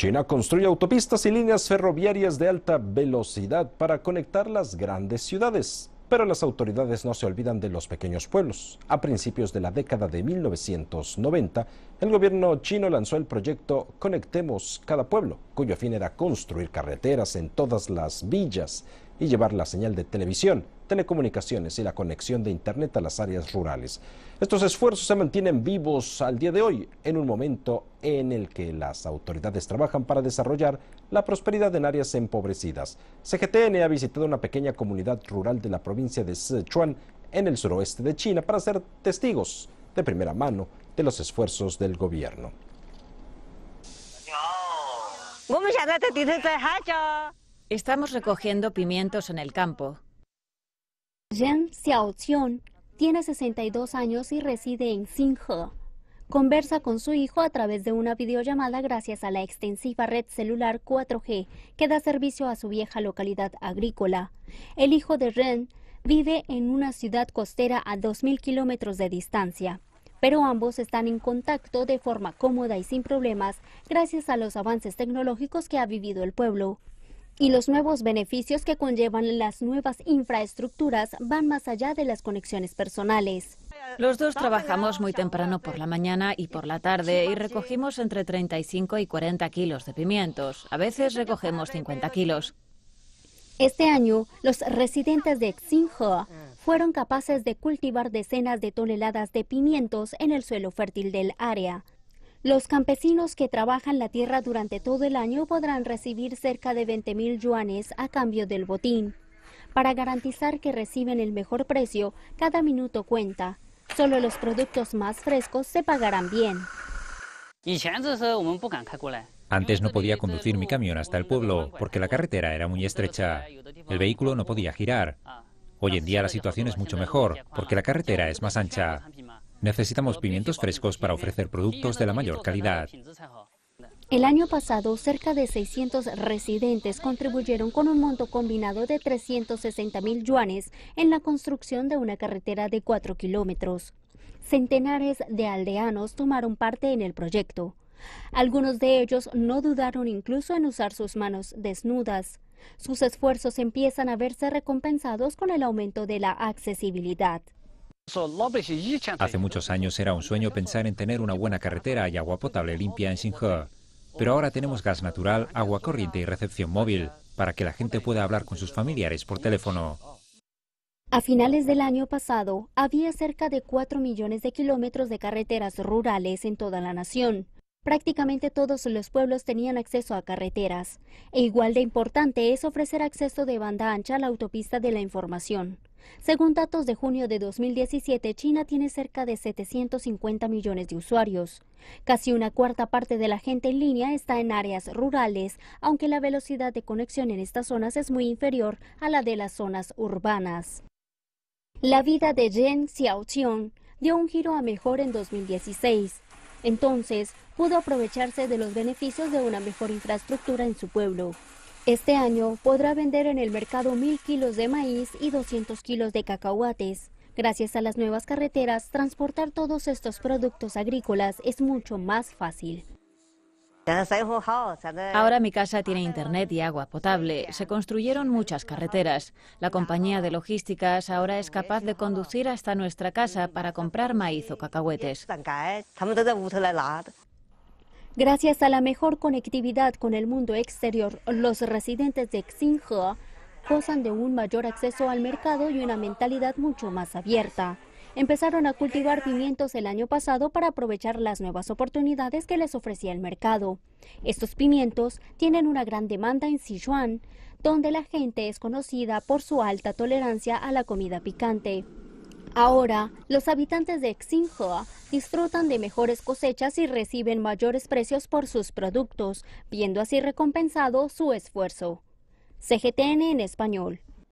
China construye autopistas y líneas ferroviarias de alta velocidad para conectar las grandes ciudades, pero las autoridades no se olvidan de los pequeños pueblos. A principios de la década de 1990, el gobierno chino lanzó el proyecto Conectemos cada pueblo cuyo fin era construir carreteras en todas las villas y llevar la señal de televisión, telecomunicaciones y la conexión de Internet a las áreas rurales. Estos esfuerzos se mantienen vivos al día de hoy, en un momento en el que las autoridades trabajan para desarrollar la prosperidad en áreas empobrecidas. CGTN ha visitado una pequeña comunidad rural de la provincia de Sichuan, en el suroeste de China, para ser testigos de primera mano de los esfuerzos del gobierno. Estamos recogiendo pimientos en el campo. xiao xion tiene 62 años y reside en Xinhe. Conversa con su hijo a través de una videollamada gracias a la extensiva red celular 4G que da servicio a su vieja localidad agrícola. El hijo de Ren vive en una ciudad costera a 2.000 kilómetros de distancia pero ambos están en contacto de forma cómoda y sin problemas gracias a los avances tecnológicos que ha vivido el pueblo. Y los nuevos beneficios que conllevan las nuevas infraestructuras van más allá de las conexiones personales. Los dos trabajamos muy temprano por la mañana y por la tarde y recogimos entre 35 y 40 kilos de pimientos. A veces recogemos 50 kilos. Este año, los residentes de Xinhua fueron capaces de cultivar decenas de toneladas de pimientos en el suelo fértil del área. Los campesinos que trabajan la tierra durante todo el año podrán recibir cerca de mil yuanes a cambio del botín. Para garantizar que reciben el mejor precio, cada minuto cuenta. Solo los productos más frescos se pagarán bien. Antes no podía conducir mi camión hasta el pueblo porque la carretera era muy estrecha. El vehículo no podía girar. Hoy en día la situación es mucho mejor, porque la carretera es más ancha. Necesitamos pimientos frescos para ofrecer productos de la mayor calidad. El año pasado, cerca de 600 residentes contribuyeron con un monto combinado de 360 mil yuanes en la construcción de una carretera de 4 kilómetros. Centenares de aldeanos tomaron parte en el proyecto. Algunos de ellos no dudaron incluso en usar sus manos desnudas. Sus esfuerzos empiezan a verse recompensados con el aumento de la accesibilidad. Hace muchos años era un sueño pensar en tener una buena carretera y agua potable limpia en Xinhe, pero ahora tenemos gas natural, agua corriente y recepción móvil para que la gente pueda hablar con sus familiares por teléfono. A finales del año pasado, había cerca de 4 millones de kilómetros de carreteras rurales en toda la nación. Prácticamente todos los pueblos tenían acceso a carreteras, e igual de importante es ofrecer acceso de banda ancha a la autopista de la información. Según datos de junio de 2017, China tiene cerca de 750 millones de usuarios. Casi una cuarta parte de la gente en línea está en áreas rurales, aunque la velocidad de conexión en estas zonas es muy inferior a la de las zonas urbanas. La vida de Jen Xiaoqiong dio un giro a mejor en 2016 entonces, pudo aprovecharse de los beneficios de una mejor infraestructura en su pueblo. Este año podrá vender en el mercado mil kilos de maíz y 200 kilos de cacahuates. Gracias a las nuevas carreteras, transportar todos estos productos agrícolas es mucho más fácil. Ahora mi casa tiene internet y agua potable. Se construyeron muchas carreteras. La compañía de logísticas ahora es capaz de conducir hasta nuestra casa para comprar maíz o cacahuetes. Gracias a la mejor conectividad con el mundo exterior, los residentes de Xinhua gozan de un mayor acceso al mercado y una mentalidad mucho más abierta empezaron a cultivar pimientos el año pasado para aprovechar las nuevas oportunidades que les ofrecía el mercado. Estos pimientos tienen una gran demanda en Sichuan, donde la gente es conocida por su alta tolerancia a la comida picante. Ahora, los habitantes de Xinhua disfrutan de mejores cosechas y reciben mayores precios por sus productos, viendo así recompensado su esfuerzo. CGTN en español.